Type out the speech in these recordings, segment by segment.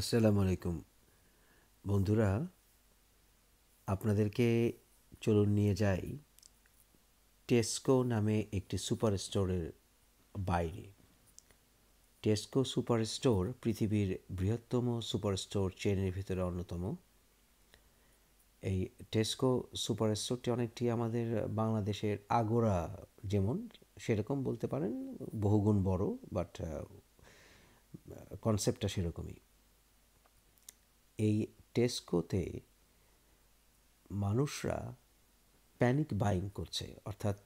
আসসালামু আলাইকুম বন্ধুরা আপনাদেরকে চলুন নিয়ে যাই টেস্কো নামে একটি সুপার স্টোরের বাইরে টেস্কো সুপার স্টোর পৃথিবীর বৃহত্তম সুপার স্টোর চেনের ভিতরে অন্যতম এই টেস্কো সুপার স্টোরটি অনেকটি আমাদের বাংলাদেশের আগোরা যেমন সেরকম বলতে পারেন বহুগুণ বড় বাট কনসেপ্টটা সেরকমই এই টেস্কোতে মানুষরা প্যানিক বাইং করছে অর্থাৎ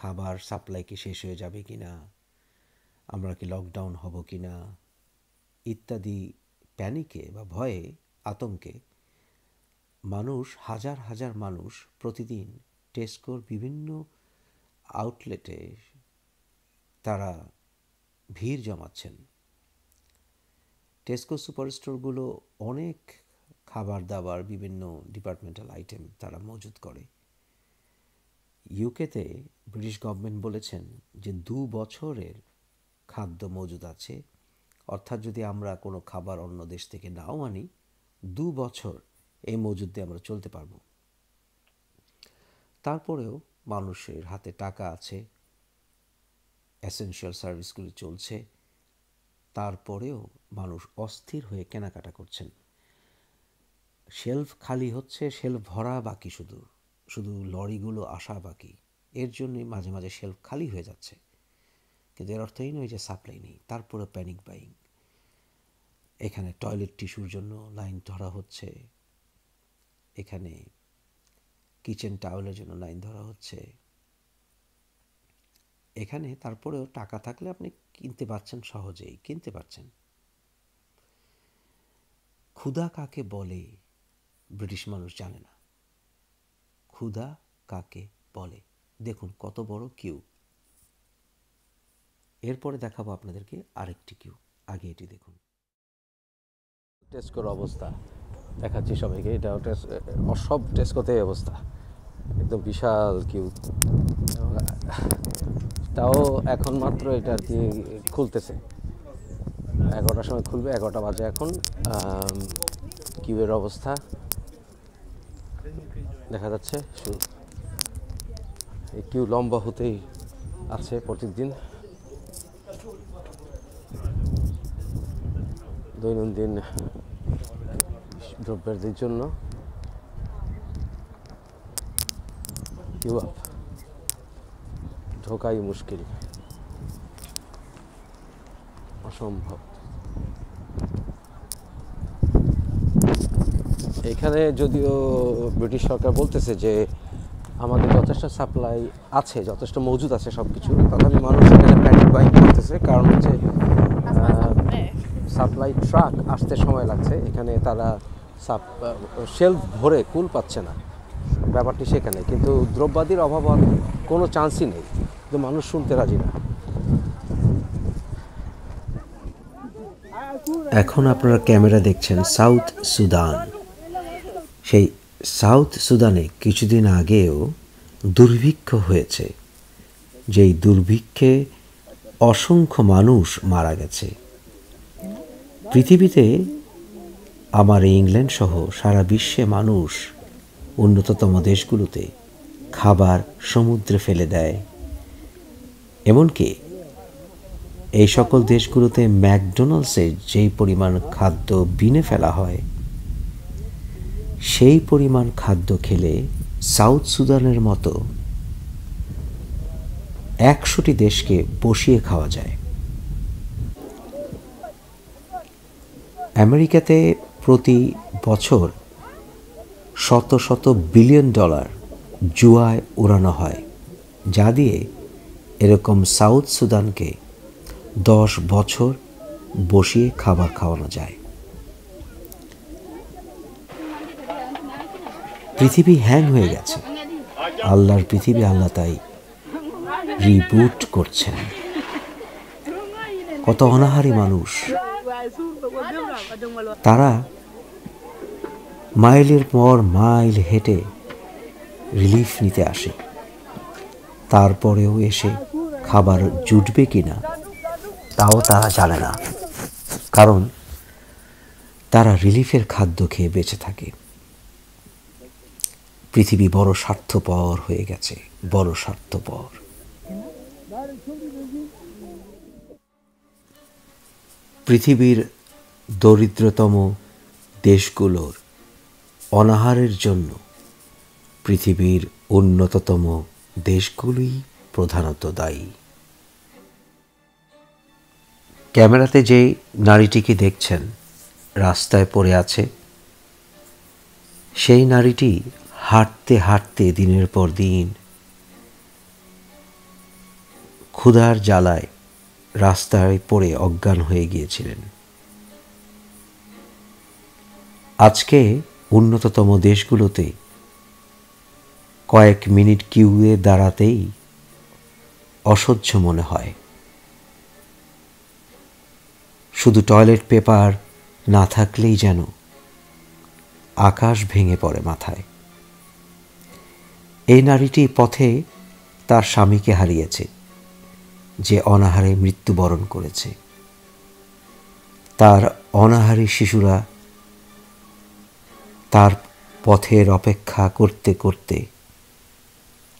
খাবার সাপ্লাই কি শেষ হয়ে যাবে কি না আমরা কি লকডাউন হব কি না ইত্যাদি প্যানিকে বা ভয়ে আতঙ্কে মানুষ হাজার হাজার মানুষ প্রতিদিন টেস্কোর বিভিন্ন আউটলেটে তারা ভিড় জমাচ্ছেন টেস্কো স্টোরগুলো অনেক খাবার দাবার বিভিন্ন ডিপার্টমেন্টাল আইটেম তারা মজুত করে ইউকেতে ব্রিটিশ গভর্নমেন্ট বলেছেন যে দু বছরের খাদ্য মজুদ আছে অর্থাৎ যদি আমরা কোনো খাবার অন্য দেশ থেকে নাও আনি দু বছর এই মজুদ দিয়ে আমরা চলতে পারবো তারপরেও মানুষের হাতে টাকা আছে অ্যাসেনশিয়াল সার্ভিসগুলি চলছে তারপরেও মানুষ অস্থির হয়ে কেনাকাটা করছেন শেলফ খালি হচ্ছে শেলফ ভরা বাকি শুধু শুধু লরিগুলো আসা বাকি এর জন্যই মাঝে মাঝে শেলফ খালি হয়ে যাচ্ছে কিন্তু এর অর্থ এই নয় যে সাপ্লাই নেই তারপরে প্যানিক বাইং এখানে টয়লেট টিস্যুর জন্য লাইন ধরা হচ্ছে এখানে কিচেন টাওয়েলের জন্য লাইন ধরা হচ্ছে এখানে তারপরেও টাকা থাকলে আপনি কিনতে পারছেন সহজেই কিনতে পারছেন ক্ষুধা কাকে বলে ব্রিটিশ মানুষ জানে না ক্ষুধা কাকে বলে দেখুন কত বড় কিউ এরপরে দেখাবো আপনাদেরকে আরেকটি কিউ আগে এটি দেখুন টেস্কোর অবস্থা দেখাচ্ছি সবাইকে এটা টেস্ক সব অবস্থা একদম বিশাল কিউ তাও এখন মাত্র এটা আর কি খুলতেছে এগারোটার সময় খুলবে এগারোটা বাজে এখন কিউবের অবস্থা দেখা যাচ্ছে এই কিউ লম্বা হতেই আছে প্রতিদিন দৈনন্দিন দ্রব্যের জন্য কেউ ঢোকাই মুশকিল অসম্ভব এখানে যদিও ব্রিটিশ সরকার বলতেছে যে আমাদের যথেষ্ট সাপ্লাই আছে যথেষ্ট মজুদ আছে সব কিছু তথাপি মানুষ এখানে প্যানিক বাইং করতেছে কারণ হচ্ছে সাপ্লাই ট্রাক আসতে সময় লাগছে এখানে তারা সাপ শেলফ ভরে কুল পাচ্ছে না ব্যাপারটি সেখানে কিন্তু দ্রব্যাদির অভাব কোনো চান্সই নেই কিন্তু মানুষ শুনতে রাজি না এখন আপনারা ক্যামেরা দেখছেন সাউথ সুদান সেই সাউথ সুদানে কিছুদিন আগেও দুর্ভিক্ষ হয়েছে যেই দুর্ভিক্ষে অসংখ্য মানুষ মারা গেছে পৃথিবীতে আমার ইংল্যান্ড সহ সারা বিশ্বে মানুষ উন্নততম দেশগুলোতে খাবার সমুদ্রে ফেলে দেয় এমনকি এই সকল দেশগুলোতে ম্যাকডোনাল্ডসে যেই পরিমাণ খাদ্য বিনে ফেলা হয় সেই পরিমাণ খাদ্য খেলে সাউথ সুদানের মতো একশোটি দেশকে বসিয়ে খাওয়া যায় আমেরিকাতে প্রতি বছর শত শত বিলিয়ন ডলার জুয়ায় উড়ানো হয় যা দিয়ে এরকম সাউথ সুদানকে দশ বছর বসিয়ে খাবার খাওয়ানো যায় পৃথিবী হ্যাং হয়ে গেছে আল্লাহর পৃথিবী আল্লাহ তাই রিবুট করছেন কত অনাহারী মানুষ তারা মাইলের পর মাইল হেঁটে রিলিফ নিতে আসে তারপরেও এসে খাবার জুটবে কি না তাও তারা জানে না কারণ তারা রিলিফের খাদ্য খেয়ে বেঁচে থাকে পৃথিবী বড় স্বার্থপর হয়ে গেছে বড় স্বার্থপর পৃথিবীর দরিদ্রতম দেশগুলোর অনাহারের জন্য পৃথিবীর উন্নততম দেশগুলোই প্রধানত দায়ী ক্যামেরাতে যে নারীটিকে দেখছেন রাস্তায় পড়ে আছে সেই নারীটি হাঁটতে হাঁটতে দিনের পর দিন ক্ষুধার জ্বালায় রাস্তায় পড়ে অজ্ঞান হয়ে গিয়েছিলেন আজকে উন্নততম দেশগুলোতে কয়েক মিনিট কিউয়ে দাঁড়াতেই অসহ্য মনে হয় শুধু টয়লেট পেপার না থাকলেই যেন আকাশ ভেঙে পড়ে মাথায় এই নারীটি পথে তার স্বামীকে হারিয়েছে যে অনাহারে মৃত্যুবরণ করেছে তার অনাহারী শিশুরা তার পথের অপেক্ষা করতে করতে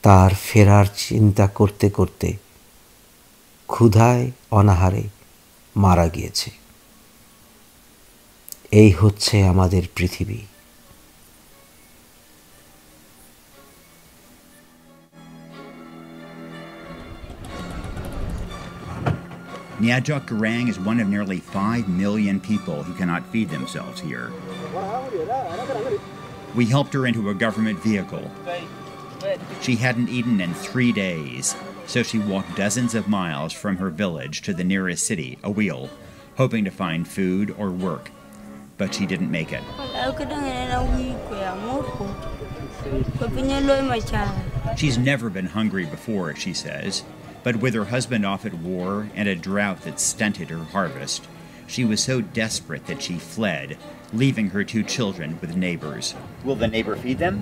তার ফেরার চিন্তা করতে করতে ক্ষুধায় অনাহারে মারা গিয়েছে এই হচ্ছে আমাদের পৃথিবী Nyadjok Garang is one of nearly 5 million people who cannot feed themselves here. We helped her into a government vehicle. She hadn't eaten in three days, so she walked dozens of miles from her village to the nearest city, Awil, hoping to find food or work. But she didn't make it. She's never been hungry before, she says. But with her husband off at war and a drought that stunted her harvest, she was so desperate that she fled, leaving her two children with neighbors. Will the neighbor feed them?